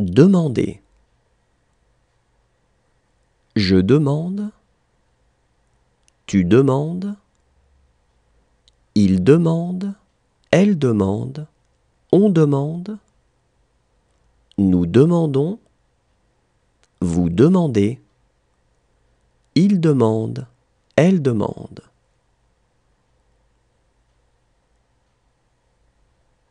Demander. Je demande. Tu demandes. Il demande. Elle demande. On demande. Nous demandons. Vous demandez. Il demande. Elle demande.